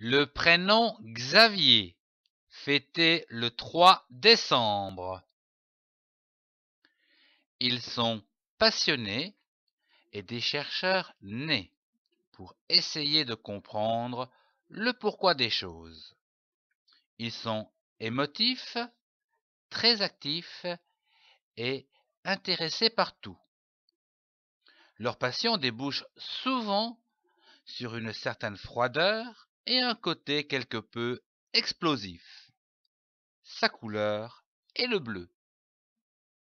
Le prénom Xavier, fêté le 3 décembre. Ils sont passionnés et des chercheurs nés pour essayer de comprendre le pourquoi des choses. Ils sont émotifs, très actifs et intéressés par tout. Leur passion débouche souvent sur une certaine froideur et un côté quelque peu explosif. Sa couleur est le bleu.